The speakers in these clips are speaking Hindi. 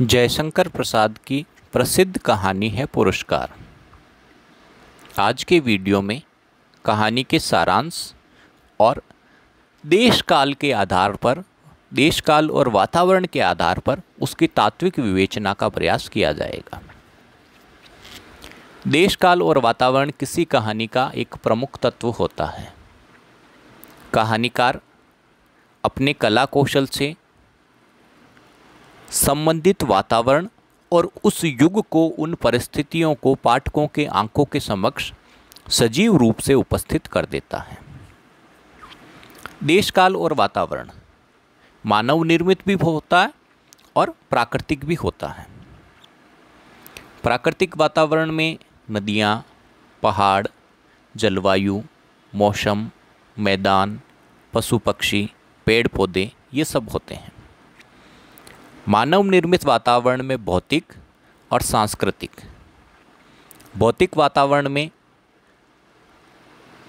जयशंकर प्रसाद की प्रसिद्ध कहानी है पुरस्कार आज के वीडियो में कहानी के सारांश और देश काल के आधार पर देश काल और वातावरण के आधार पर उसकी तात्विक विवेचना का प्रयास किया जाएगा देश काल और वातावरण किसी कहानी का एक प्रमुख तत्व होता है कहानीकार अपने कला कौशल से संबंधित वातावरण और उस युग को उन परिस्थितियों को पाठकों के आंखों के समक्ष सजीव रूप से उपस्थित कर देता है देशकाल और वातावरण मानव निर्मित भी होता है और प्राकृतिक भी होता है प्राकृतिक वातावरण में नदियाँ पहाड़ जलवायु मौसम मैदान पशु पक्षी पेड़ पौधे ये सब होते हैं मानव निर्मित वातावरण में भौतिक और सांस्कृतिक भौतिक वातावरण में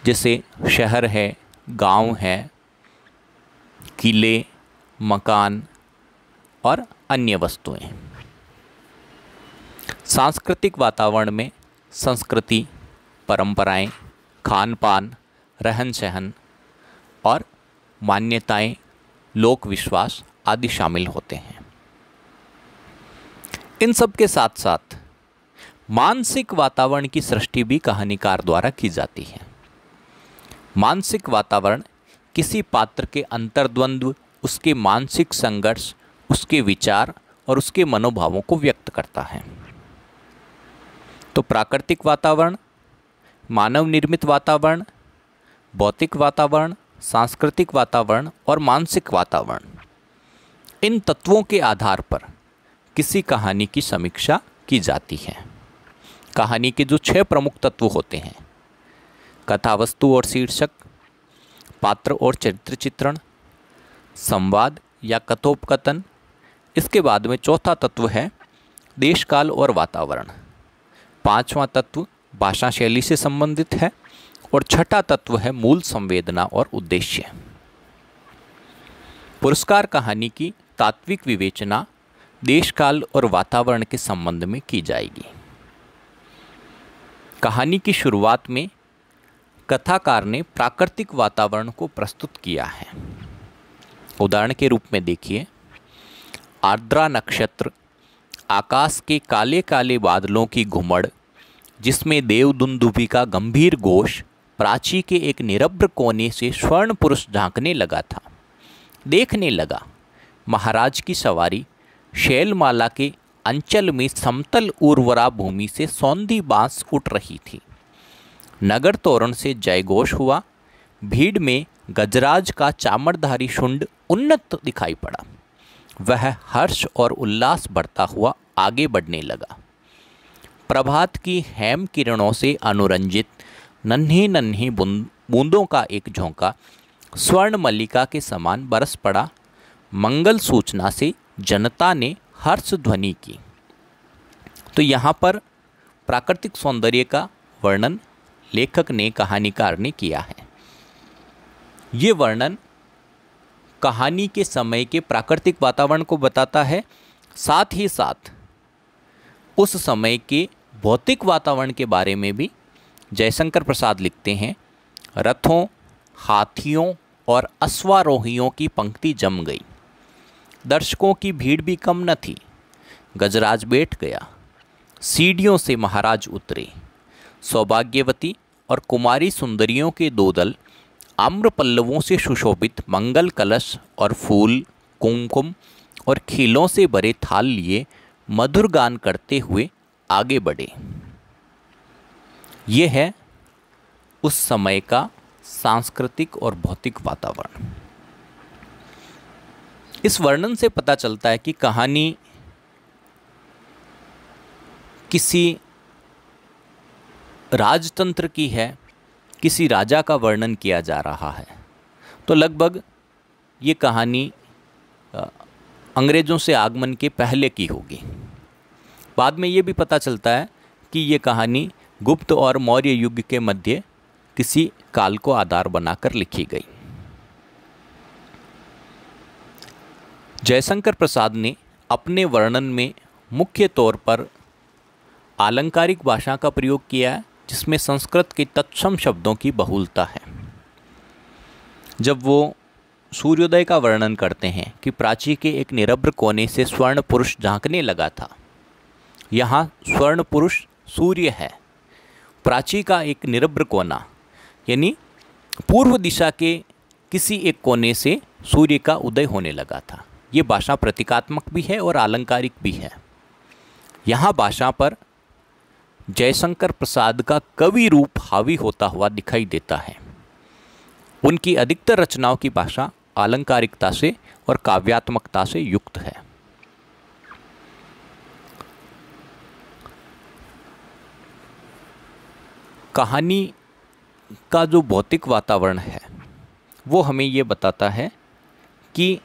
जैसे शहर है गांव है किले मकान और अन्य वस्तुएं सांस्कृतिक वातावरण में संस्कृति परंपराएं, खान पान रहन सहन और मान्यताएं, लोक विश्वास आदि शामिल होते हैं इन सब के साथ साथ मानसिक वातावरण की सृष्टि भी कहानीकार द्वारा की जाती है मानसिक वातावरण किसी पात्र के अंतर्द्वंद्व उसके मानसिक संघर्ष उसके विचार और उसके मनोभावों को व्यक्त करता है तो प्राकृतिक वातावरण मानव निर्मित वातावरण भौतिक वातावरण सांस्कृतिक वातावरण और मानसिक वातावरण इन तत्वों के आधार पर किसी कहानी की समीक्षा की जाती है कहानी के जो छह प्रमुख तत्व होते हैं कथा वस्तु और शीर्षक पात्र और चरित्र चित्रण संवाद या कथोपकथन इसके बाद में चौथा तत्व है देशकाल और वातावरण पांचवा तत्व भाषा शैली से संबंधित है और छठा तत्व है मूल संवेदना और उद्देश्य पुरस्कार कहानी की तात्विक विवेचना देश काल और वातावरण के संबंध में की जाएगी कहानी की शुरुआत में कथाकार ने प्राकृतिक वातावरण को प्रस्तुत किया है उदाहरण के रूप में देखिए आर्द्रा नक्षत्र आकाश के काले काले बादलों की घुमड़ जिसमें देवदुंदुभी का गंभीर घोष प्राची के एक निरभ्र कोने से स्वर्ण पुरुष झांकने लगा था देखने लगा महाराज की सवारी शैलमाला के अंचल में समतल उर्वरा भूमि से सौंधी बांस उठ रही थी नगर तोरण से जयघोष हुआ भीड़ में गजराज का चामरधारी शुंड उन्नत दिखाई पड़ा वह हर्ष और उल्लास बढ़ता हुआ आगे बढ़ने लगा प्रभात की हेम किरणों से अनुरंजित नन्हे नन्हे बूंदों का एक झोंका स्वर्ण मल्लिका के समान बरस पड़ा मंगल सूचना से जनता ने हर्ष ध्वनि की तो यहाँ पर प्राकृतिक सौंदर्य का वर्णन लेखक ने कहानीकार ने किया है ये वर्णन कहानी के समय के प्राकृतिक वातावरण को बताता है साथ ही साथ उस समय के भौतिक वातावरण के बारे में भी जयशंकर प्रसाद लिखते हैं रथों हाथियों और अश्वारोहियों की पंक्ति जम गई दर्शकों की भीड़ भी कम न थी गजराज बैठ गया सीढ़ियों से महाराज उतरे सौभाग्यवती और कुमारी सुंदरियों के दो दल आम्र पल्लवों से सुशोभित मंगल कलश और फूल कुमकुम और खिलों से भरे थाल लिए मधुर गान करते हुए आगे बढ़े यह है उस समय का सांस्कृतिक और भौतिक वातावरण इस वर्णन से पता चलता है कि कहानी किसी राजतंत्र की है किसी राजा का वर्णन किया जा रहा है तो लगभग ये कहानी अंग्रेज़ों से आगमन के पहले की होगी बाद में ये भी पता चलता है कि ये कहानी गुप्त और मौर्य युग के मध्य किसी काल को आधार बनाकर लिखी गई जयशंकर प्रसाद ने अपने वर्णन में मुख्य तौर पर आलंकारिक भाषा का प्रयोग किया है जिसमें संस्कृत के तत्सम शब्दों की बहुलता है जब वो सूर्योदय का वर्णन करते हैं कि प्राची के एक निरभ्र कोने से स्वर्ण पुरुष झांकने लगा था यहाँ स्वर्ण पुरुष सूर्य है प्राची का एक निरभ्र कोना यानी पूर्व दिशा के किसी एक कोने से सूर्य का उदय होने लगा था ये भाषा प्रतीकात्मक भी है और आलंकारिक भी है यहाँ भाषा पर जयशंकर प्रसाद का कवि रूप हावी होता हुआ दिखाई देता है उनकी अधिकतर रचनाओं की भाषा आलंकारिकता से और काव्यात्मकता से युक्त है कहानी का जो भौतिक वातावरण है वो हमें ये बताता है कि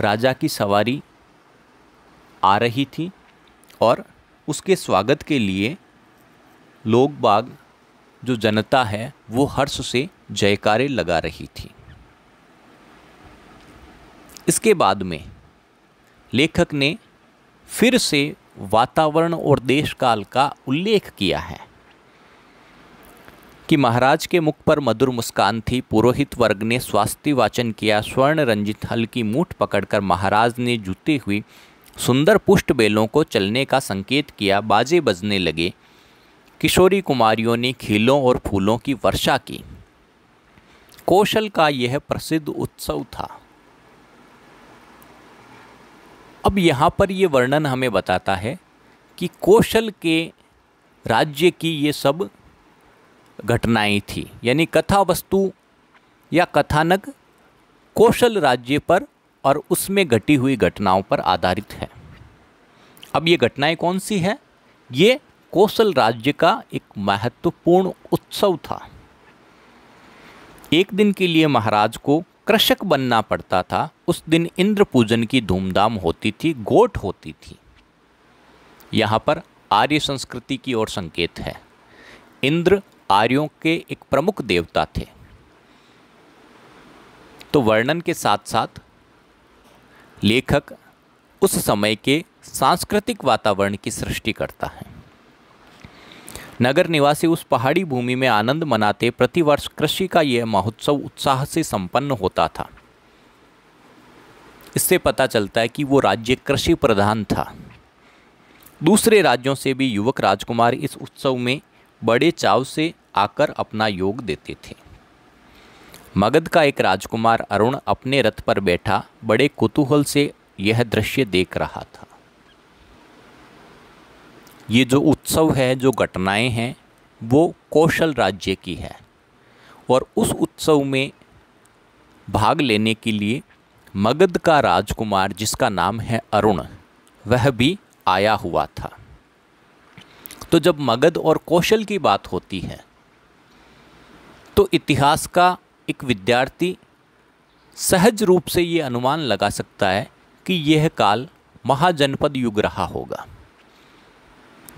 राजा की सवारी आ रही थी और उसके स्वागत के लिए लोग बाग जो जनता है वो हर्ष से जयकारे लगा रही थी इसके बाद में लेखक ने फिर से वातावरण और देशकाल का उल्लेख किया है कि महाराज के मुख पर मधुर मुस्कान थी पुरोहित वर्ग ने स्वास्थ्य वाचन किया स्वर्ण रंजित हल की मूठ पकड़कर महाराज ने जूते हुई सुंदर पुष्ट बेलों को चलने का संकेत किया बाजे बजने लगे किशोरी कुमारियों ने खेलों और फूलों की वर्षा की कौशल का यह प्रसिद्ध उत्सव था अब यहाँ पर ये वर्णन हमें बताता है कि कौशल के राज्य की ये सब घटनाएं थी यानी कथा वस्तु या कथानक कौशल राज्य पर और उसमें घटी हुई घटनाओं पर आधारित है अब ये घटनाएं कौन सी है ये कौशल राज्य का एक महत्वपूर्ण उत्सव था एक दिन के लिए महाराज को कृषक बनना पड़ता था उस दिन इंद्र पूजन की धूमधाम होती थी गोट होती थी यहाँ पर आर्य संस्कृति की ओर संकेत है इंद्र आर्यों के एक प्रमुख देवता थे तो वर्णन के साथ साथ लेखक उस समय के सांस्कृतिक वातावरण की सृष्टि करता है नगर निवासी उस पहाड़ी भूमि में आनंद मनाते प्रतिवर्ष कृषि का यह महोत्सव उत्साह से संपन्न होता था इससे पता चलता है कि वो राज्य कृषि प्रधान था दूसरे राज्यों से भी युवक राजकुमार इस उत्सव में बड़े चाव से आकर अपना योग देते थे मगध का एक राजकुमार अरुण अपने रथ पर बैठा बड़े कुतूहल से यह दृश्य देख रहा था ये जो उत्सव है जो घटनाएं हैं वो कौशल राज्य की है और उस उत्सव में भाग लेने के लिए मगध का राजकुमार जिसका नाम है अरुण वह भी आया हुआ था तो जब मगध और कौशल की बात होती है तो इतिहास का एक विद्यार्थी सहज रूप से ये अनुमान लगा सकता है कि यह काल महाजनपद युग रहा होगा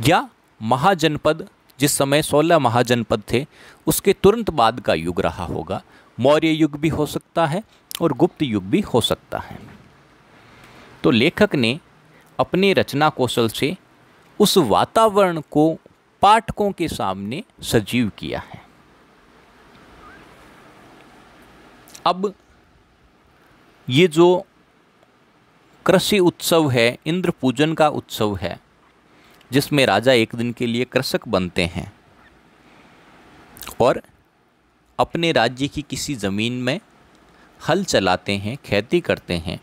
या महाजनपद जिस समय सोलह महाजनपद थे उसके तुरंत बाद का युग रहा होगा मौर्य युग भी हो सकता है और गुप्त युग भी हो सकता है तो लेखक ने अपने रचना कौशल से उस वातावरण को पाठकों के सामने सजीव किया है अब ये जो कृषि उत्सव है इंद्र पूजन का उत्सव है जिसमें राजा एक दिन के लिए कृषक बनते हैं और अपने राज्य की किसी ज़मीन में हल चलाते हैं खेती करते हैं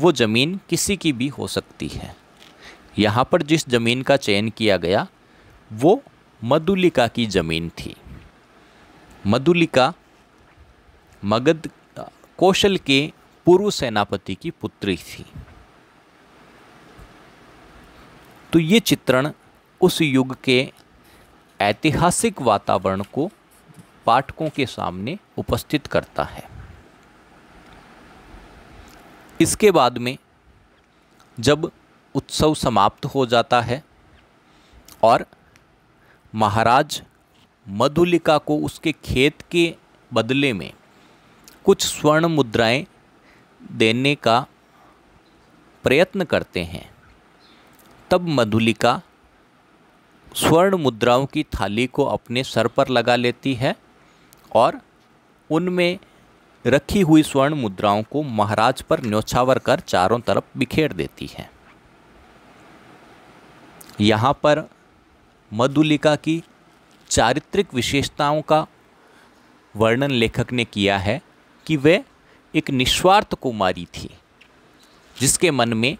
वो ज़मीन किसी की भी हो सकती है यहाँ पर जिस ज़मीन का चयन किया गया वो मधुलिका की ज़मीन थी मधुलिका मगध कौशल के पूर्व सेनापति की पुत्री थी तो ये चित्रण उस युग के ऐतिहासिक वातावरण को पाठकों के सामने उपस्थित करता है इसके बाद में जब उत्सव समाप्त हो जाता है और महाराज मधुलिका को उसके खेत के बदले में कुछ स्वर्ण मुद्राएं देने का प्रयत्न करते हैं तब मधुलिका स्वर्ण मुद्राओं की थाली को अपने सर पर लगा लेती है और उनमें रखी हुई स्वर्ण मुद्राओं को महाराज पर न्योछावर कर चारों तरफ बिखेर देती है यहाँ पर मधुलिका की चारित्रिक विशेषताओं का वर्णन लेखक ने किया है कि वे एक निस्वार्थ कुमारी थी जिसके मन में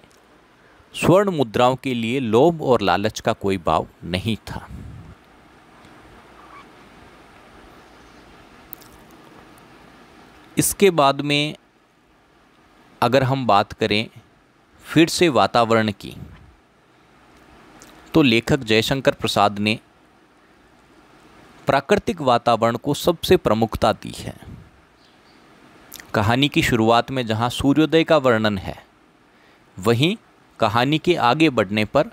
स्वर्ण मुद्राओं के लिए लोभ और लालच का कोई भाव नहीं था इसके बाद में अगर हम बात करें फिर से वातावरण की तो लेखक जयशंकर प्रसाद ने प्राकृतिक वातावरण को सबसे प्रमुखता दी है कहानी की शुरुआत में जहाँ सूर्योदय का वर्णन है वहीं कहानी के आगे बढ़ने पर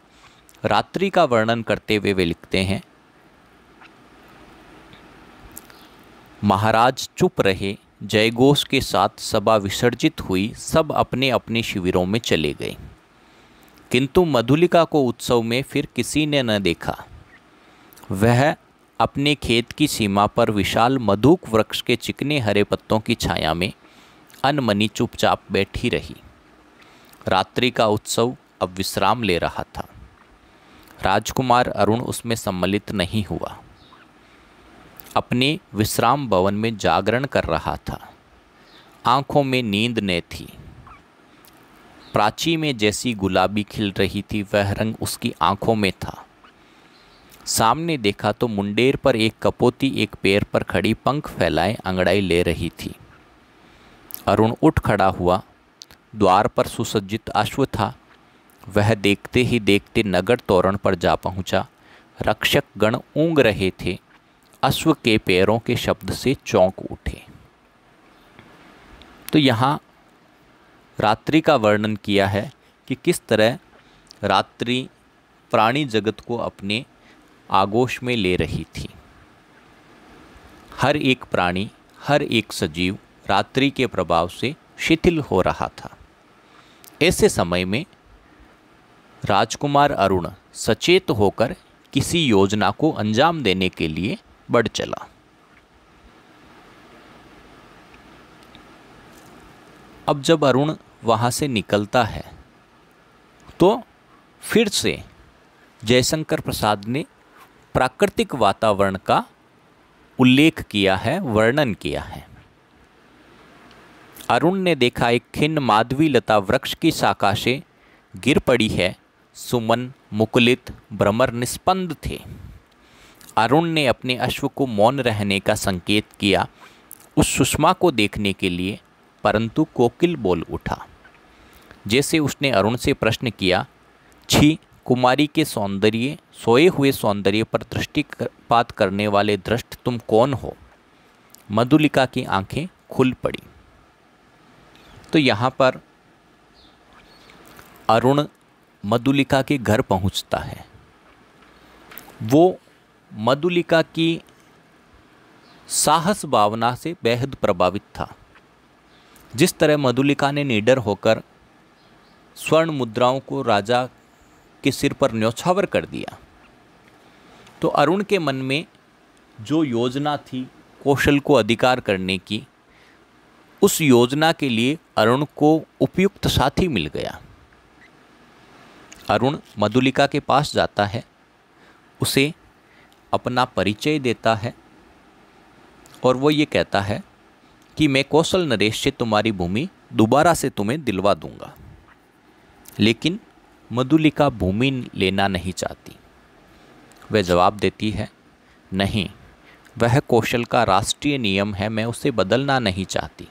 रात्रि का वर्णन करते हुए वे लिखते हैं महाराज चुप रहे जयघोष के साथ सभा विसर्जित हुई सब अपने अपने शिविरों में चले गए किंतु मधुलिका को उत्सव में फिर किसी ने न देखा वह अपने खेत की सीमा पर विशाल मधुक वृक्ष के चिकने हरे पत्तों की छाया में अनमनी चुपचाप बैठी रही रात्रि का उत्सव अब विश्राम ले रहा था राजकुमार अरुण उसमें सम्मिलित नहीं हुआ अपने विश्राम भवन में जागरण कर रहा था आंखों में नींद ने थी प्राची में जैसी गुलाबी खिल रही थी वह रंग उसकी आंखों में था सामने देखा तो मुंडेर पर एक कपोती एक पैर पर खड़ी पंख फैलाए अंगड़ाई ले रही थी अरुण उठ खड़ा हुआ द्वार पर सुसज्जित अश्व था वह देखते ही देखते नगर तोरण पर जा पहुंचा रक्षक गण ऊँग रहे थे अश्व के पैरों के शब्द से चौंक उठे तो यहाँ रात्रि का वर्णन किया है कि किस तरह रात्रि प्राणी जगत को अपने आगोश में ले रही थी हर एक प्राणी हर एक सजीव रात्रि के प्रभाव से शिथिल हो रहा था ऐसे समय में राजकुमार अरुण सचेत होकर किसी योजना को अंजाम देने के लिए बढ़ चला अब जब अरुण वहाँ से निकलता है तो फिर से जयशंकर प्रसाद ने प्राकृतिक वातावरण का उल्लेख किया है वर्णन किया है अरुण ने देखा एक खिन माधवी लता वृक्ष की शाखा से गिर पड़ी है सुमन मुकुलित भ्रमर निष्पन्द थे अरुण ने अपने अश्व को मौन रहने का संकेत किया उस सुषमा को देखने के लिए परंतु कोकिल बोल उठा जैसे उसने अरुण से प्रश्न किया छी कुमारी के सौंदर्य सोए हुए सौंदर्य पर दृष्टिपात करने वाले दृष्ट तुम कौन हो मधुलिका की आंखें खुल पड़ी तो यहाँ पर अरुण मधुलिका के घर पहुँचता है वो मधुलिका की साहस भावना से बेहद प्रभावित था जिस तरह मधुलिका ने निडर होकर स्वर्ण मुद्राओं को राजा के सिर पर न्यौछावर कर दिया तो अरुण के मन में जो योजना थी कौशल को अधिकार करने की उस योजना के लिए अरुण को उपयुक्त साथी मिल गया अरुण मधुलिका के पास जाता है उसे अपना परिचय देता है और वो ये कहता है कि मैं कौशल नरेश से तुम्हारी भूमि दोबारा से तुम्हें दिलवा दूंगा लेकिन मधुलिका भूमि लेना नहीं चाहती वह जवाब देती है नहीं वह कौशल का राष्ट्रीय नियम है मैं उसे बदलना नहीं चाहती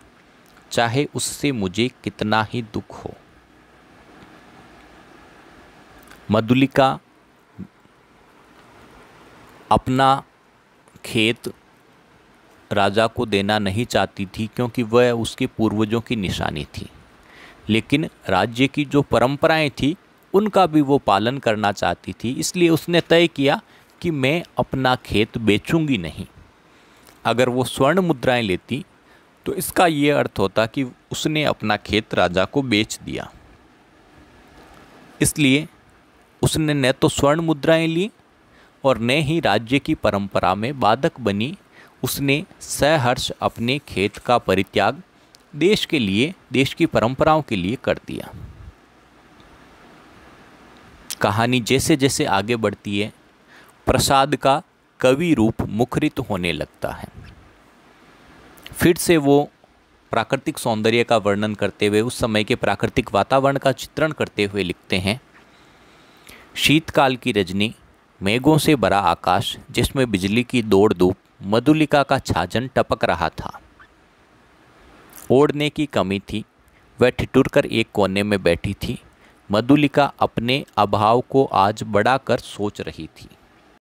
चाहे उससे मुझे कितना ही दुख हो मधुलिका अपना खेत राजा को देना नहीं चाहती थी क्योंकि वह उसके पूर्वजों की निशानी थी लेकिन राज्य की जो परंपराएं थी उनका भी वो पालन करना चाहती थी इसलिए उसने तय किया कि मैं अपना खेत बेचूंगी नहीं अगर वो स्वर्ण मुद्राएं लेती तो इसका ये अर्थ होता कि उसने अपना खेत राजा को बेच दिया इसलिए उसने न तो स्वर्ण मुद्राएं ली और न ही राज्य की परंपरा में बाधक बनी उसने सहर्ष अपने खेत का परित्याग देश के लिए देश की परंपराओं के लिए कर दिया कहानी जैसे जैसे आगे बढ़ती है प्रसाद का कवि रूप मुखरित होने लगता है फिर से वो प्राकृतिक सौंदर्य का वर्णन करते हुए उस समय के प्राकृतिक वातावरण का चित्रण करते हुए लिखते हैं शीतकाल की रजनी मेघों से भरा आकाश जिसमें बिजली की दौड़ धूप मधुलिका का छाजन टपक रहा था ओढ़ने की कमी थी वह ठिठुर कर एक कोने में बैठी थी मधुलिका अपने अभाव को आज बढ़ाकर सोच रही थी